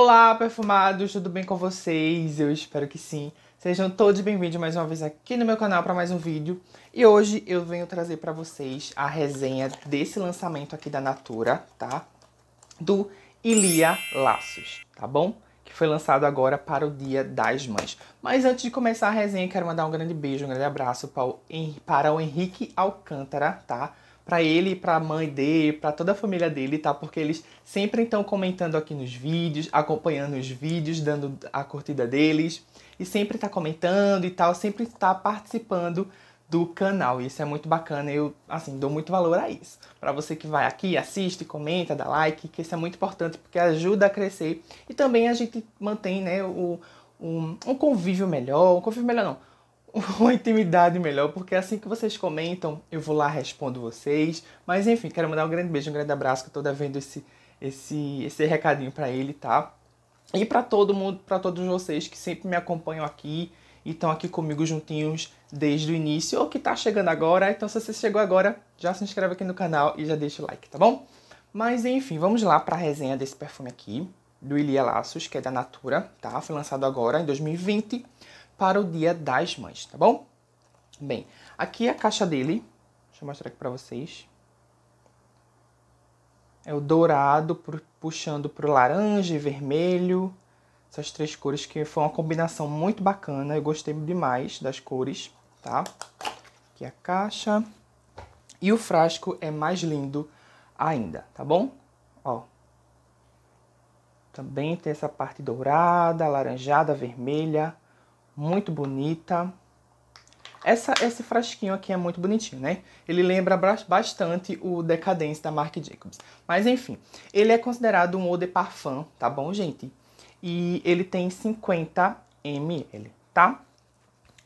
Olá, perfumados, tudo bem com vocês? Eu espero que sim. Sejam todos bem-vindos mais uma vez aqui no meu canal para mais um vídeo. E hoje eu venho trazer para vocês a resenha desse lançamento aqui da Natura, tá? Do Ilia Laços, tá bom? Que foi lançado agora para o Dia das Mães. Mas antes de começar a resenha, quero mandar um grande beijo, um grande abraço para o Henrique Alcântara, tá? para ele, para a mãe dele, para toda a família dele, tá? Porque eles sempre estão comentando aqui nos vídeos, acompanhando os vídeos, dando a curtida deles e sempre está comentando e tal, sempre está participando do canal. Isso é muito bacana, eu assim, dou muito valor a isso. Para você que vai aqui, assiste, comenta, dá like, que isso é muito importante porque ajuda a crescer e também a gente mantém, né, o um, um convívio melhor, um convívio melhor não, uma intimidade melhor, porque assim que vocês comentam, eu vou lá, respondo vocês. Mas enfim, quero mandar um grande beijo, um grande abraço, que eu tô devendo esse, esse, esse recadinho para ele, tá? E para todo mundo, para todos vocês que sempre me acompanham aqui e estão aqui comigo juntinhos desde o início, ou que tá chegando agora. Então, se você chegou agora, já se inscreve aqui no canal e já deixa o like, tá bom? Mas enfim, vamos lá para a resenha desse perfume aqui, do Ilia Laços, que é da Natura, tá? Foi lançado agora em 2020 para o Dia das Mães, tá bom? Bem, aqui é a caixa dele. Deixa eu mostrar aqui para vocês. É o dourado puxando para o laranja e vermelho. Essas três cores que foi uma combinação muito bacana. Eu gostei demais das cores, tá? Aqui é a caixa. E o frasco é mais lindo ainda, tá bom? Ó. Também tem essa parte dourada, laranjada, vermelha muito bonita. Essa, esse frasquinho aqui é muito bonitinho, né? Ele lembra bastante o Decadence da Marc Jacobs. Mas enfim, ele é considerado um eau de parfum, tá bom, gente? E ele tem 50 ml, tá?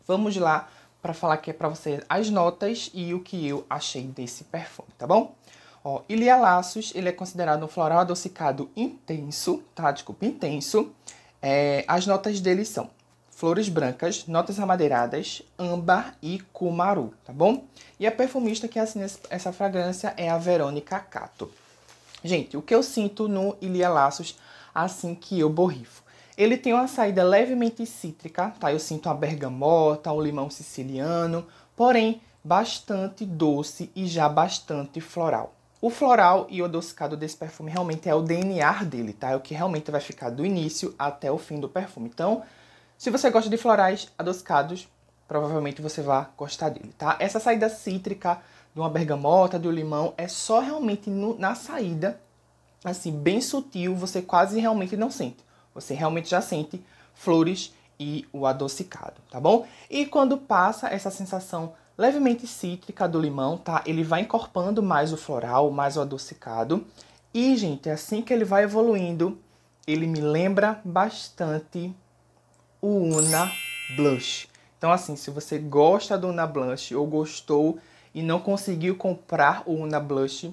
Vamos lá para falar aqui para vocês as notas e o que eu achei desse perfume, tá bom? Ó, Ilia Laços, ele é considerado um floral adocicado intenso, tá? Desculpa, intenso. É, as notas dele são flores brancas, notas amadeiradas, âmbar e cumaru, tá bom? E a perfumista que assina essa fragrância é a Verônica Cato. Gente, o que eu sinto no Ilia Laços assim que eu borrifo? Ele tem uma saída levemente cítrica, tá? Eu sinto a bergamota, o limão siciliano, porém bastante doce e já bastante floral. O floral e o adocicado desse perfume realmente é o DNA dele, tá? É o que realmente vai ficar do início até o fim do perfume. Então, se você gosta de florais adocicados, provavelmente você vai gostar dele, tá? Essa saída cítrica de uma bergamota, de um limão, é só realmente no, na saída, assim, bem sutil, você quase realmente não sente. Você realmente já sente flores e o adocicado, tá bom? E quando passa essa sensação levemente cítrica do limão, tá? Ele vai encorpando mais o floral, mais o adocicado. E, gente, é assim que ele vai evoluindo, ele me lembra bastante o Una Blush. Então, assim, se você gosta do Una Blush ou gostou e não conseguiu comprar o Una Blush,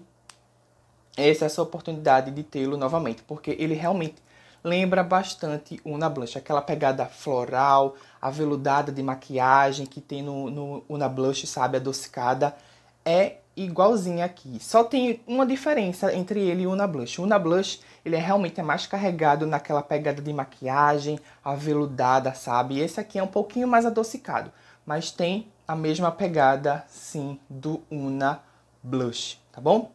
essa é a sua oportunidade de tê-lo novamente, porque ele realmente lembra bastante o Una Blush, aquela pegada floral, aveludada de maquiagem que tem no, no Una Blush, sabe, adocicada, é igualzinha aqui. Só tem uma diferença entre ele e o Blush. O Blush ele é realmente é mais carregado naquela pegada de maquiagem, aveludada, sabe? E esse aqui é um pouquinho mais adocicado, mas tem a mesma pegada, sim, do Una Blush, tá bom?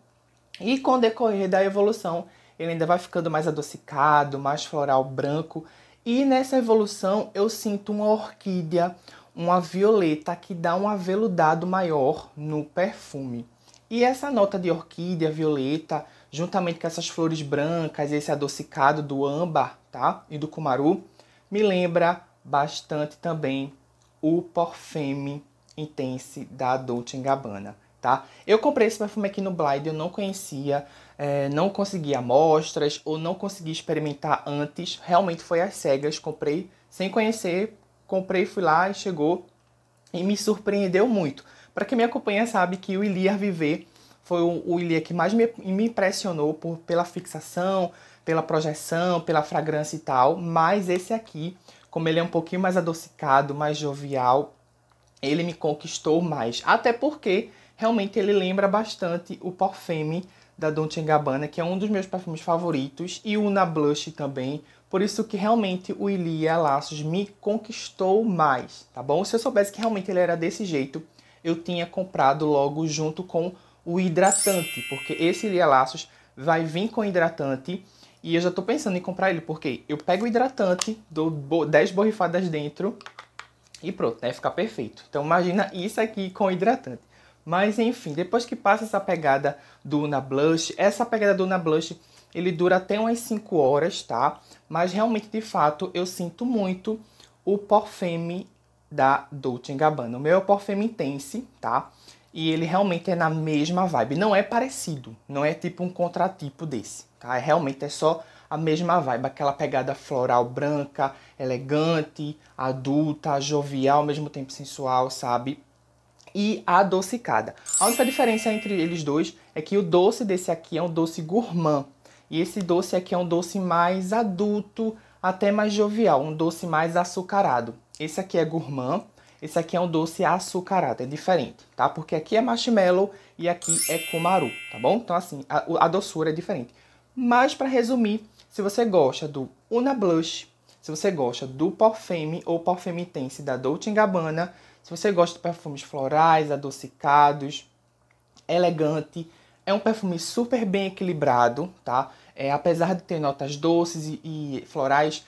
E com o decorrer da evolução, ele ainda vai ficando mais adocicado, mais floral branco. E nessa evolução eu sinto uma orquídea, uma violeta que dá um aveludado maior no perfume. E essa nota de orquídea violeta, juntamente com essas flores brancas, e esse adocicado do âmbar, tá? E do cumaru, me lembra bastante também o Parfeme Intense da Dolce Gabbana, tá? Eu comprei esse perfume aqui no Blind, eu não conhecia, é, não consegui amostras ou não consegui experimentar antes, realmente foi às cegas, comprei sem conhecer comprei, fui lá e chegou e me surpreendeu muito. Para quem me acompanha sabe que o Iliar Viver foi o, o Iliar que mais me, me impressionou por, pela fixação, pela projeção, pela fragrância e tal, mas esse aqui, como ele é um pouquinho mais adocicado, mais jovial, ele me conquistou mais. Até porque realmente ele lembra bastante o parfume da Dolce Gabbana, que é um dos meus perfumes favoritos, e o Na Blush também, por isso que realmente o Ilia Laços me conquistou mais, tá bom? Se eu soubesse que realmente ele era desse jeito, eu tinha comprado logo junto com o hidratante, porque esse Ilia Laços vai vir com hidratante e eu já tô pensando em comprar ele, porque eu pego o hidratante, dou 10 borrifadas dentro e pronto, vai Ficar perfeito. Então imagina isso aqui com hidratante. Mas enfim, depois que passa essa pegada do Una Blush, essa pegada do Una Blush ele dura até umas 5 horas, tá? Mas realmente, de fato, eu sinto muito o Porfeme da Dolce Gabbana. O meu é o Porfeme Intense, tá? E ele realmente é na mesma vibe. Não é parecido, não é tipo um contratipo desse, tá? É realmente é só a mesma vibe, aquela pegada floral branca, elegante, adulta, jovial, ao mesmo tempo sensual, sabe? E adocicada. A única diferença entre eles dois é que o doce desse aqui é um doce gourmand, e esse doce aqui é um doce mais adulto, até mais jovial, um doce mais açucarado. Esse aqui é gourmand, esse aqui é um doce açucarado, é diferente, tá? Porque aqui é marshmallow e aqui é kumaru, tá bom? Então assim, a, a doçura é diferente. Mas para resumir, se você gosta do Una Blush, se você gosta do Parfume ou Parfume Tense da Dolce Gabbana, se você gosta de perfumes florais, adocicados, elegante, é um perfume super bem equilibrado, tá? É, apesar de ter notas doces e, e florais,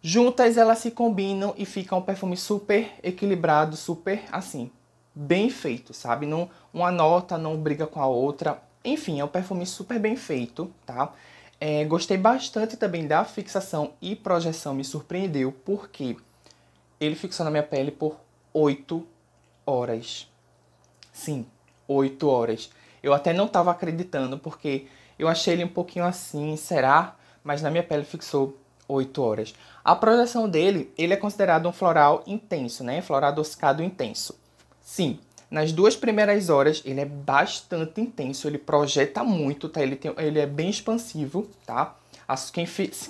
juntas elas se combinam e fica um perfume super equilibrado, super assim, bem feito, sabe? Não, uma nota não briga com a outra. Enfim, é um perfume super bem feito, tá? É, gostei bastante também da fixação e projeção, me surpreendeu, porque ele fixou na minha pele por 8 horas. Sim, 8 horas. Eu até não estava acreditando, porque eu achei ele um pouquinho assim, será? Mas na minha pele fixou 8 horas. A projeção dele, ele é considerado um floral intenso, né? Floral adocicado intenso. Sim, nas duas primeiras horas ele é bastante intenso, ele projeta muito, tá? Ele, tem, ele é bem expansivo, tá? As, quem,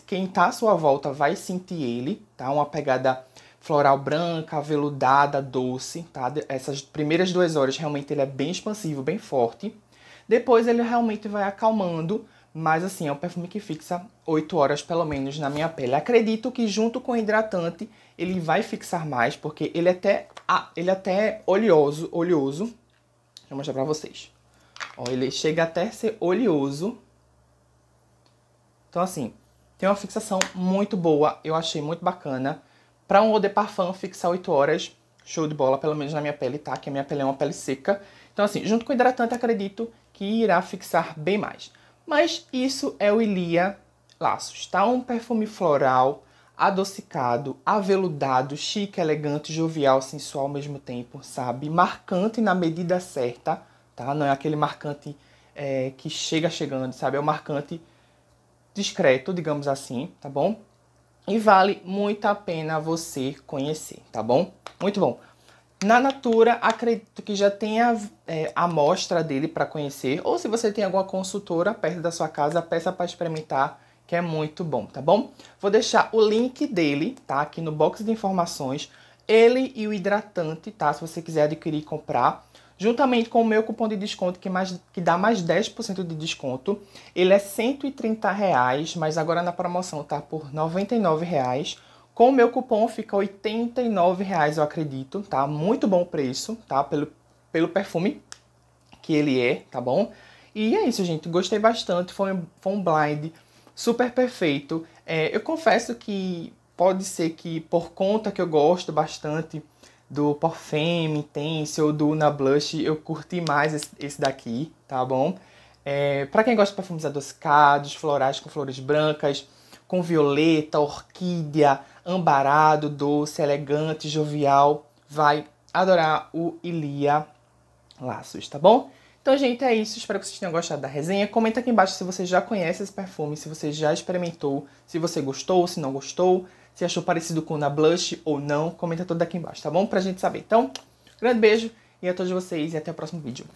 quem tá à sua volta vai sentir ele, tá? Uma pegada floral branca, aveludada, doce, tá? Essas primeiras duas horas realmente ele é bem expansivo, bem forte. Depois ele realmente vai acalmando, mas assim, é um perfume que fixa 8 horas pelo menos na minha pele. Acredito que junto com o hidratante ele vai fixar mais, porque ele é até, ah, ele é até oleoso, oleoso. Deixa eu mostrar pra vocês. Ó, ele chega até ser oleoso. Então assim, tem uma fixação muito boa, eu achei muito bacana. Pra um eau de parfum fixar 8 horas, show de bola, pelo menos na minha pele, tá? Que a minha pele é uma pele seca. Então assim, junto com o hidratante acredito que irá fixar bem mais. Mas isso é o Ilia Laços, tá? Um perfume floral, adocicado, aveludado, chique, elegante, jovial, sensual ao mesmo tempo, sabe? Marcante na medida certa, tá? Não é aquele marcante é, que chega chegando, sabe? É o um marcante discreto, digamos assim, tá bom? E vale muito a pena você conhecer, tá bom? Muito bom. Na Natura, acredito que já tenha é, a amostra dele para conhecer, ou se você tem alguma consultora perto da sua casa, peça para experimentar, que é muito bom, tá bom? Vou deixar o link dele, tá? Aqui no box de informações, ele e o hidratante, tá? Se você quiser adquirir e comprar, juntamente com o meu cupom de desconto que, mais, que dá mais 10% de desconto. Ele é R$ 130, reais, mas agora na promoção tá por R$ 99. Reais. Com o meu cupom fica R$ 89,00, eu acredito, tá? Muito bom preço, tá? Pelo, pelo perfume que ele é, tá bom? E é isso, gente. Gostei bastante. Foi, um, foi um blind super perfeito. É, eu confesso que pode ser que, por conta que eu gosto bastante do Parfum Intense ou do Na Blush, eu curti mais esse, esse daqui, tá bom? É, para quem gosta de perfumes adocicados, florais com flores brancas com violeta, orquídea, ambarado, doce, elegante, jovial. Vai adorar o Ilia Laços, tá bom? Então, gente, é isso. Espero que vocês tenham gostado da resenha. Comenta aqui embaixo se você já conhece esse perfume, se você já experimentou, se você gostou, se não gostou, se achou parecido com o da Blush ou não. Comenta tudo aqui embaixo, tá bom? Pra gente saber. Então, grande beijo e a todos vocês e até o próximo vídeo.